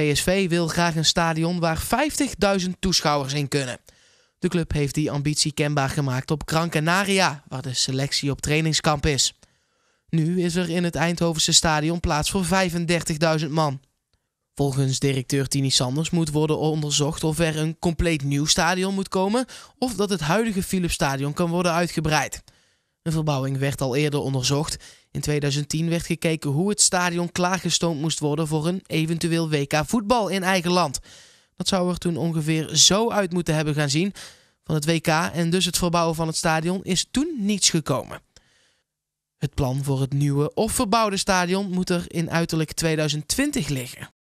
PSV wil graag een stadion waar 50.000 toeschouwers in kunnen. De club heeft die ambitie kenbaar gemaakt op Krankenaria, Canaria, waar de selectie op trainingskamp is. Nu is er in het Eindhovense stadion plaats voor 35.000 man. Volgens directeur Tini Sanders moet worden onderzocht of er een compleet nieuw stadion moet komen of dat het huidige Philipsstadion kan worden uitgebreid. Een verbouwing werd al eerder onderzocht in 2010 werd gekeken hoe het stadion klaargestoomd moest worden voor een eventueel WK voetbal in eigen land. Dat zou er toen ongeveer zo uit moeten hebben gaan zien. Van het WK en dus het verbouwen van het stadion is toen niets gekomen. Het plan voor het nieuwe of verbouwde stadion moet er in uiterlijk 2020 liggen.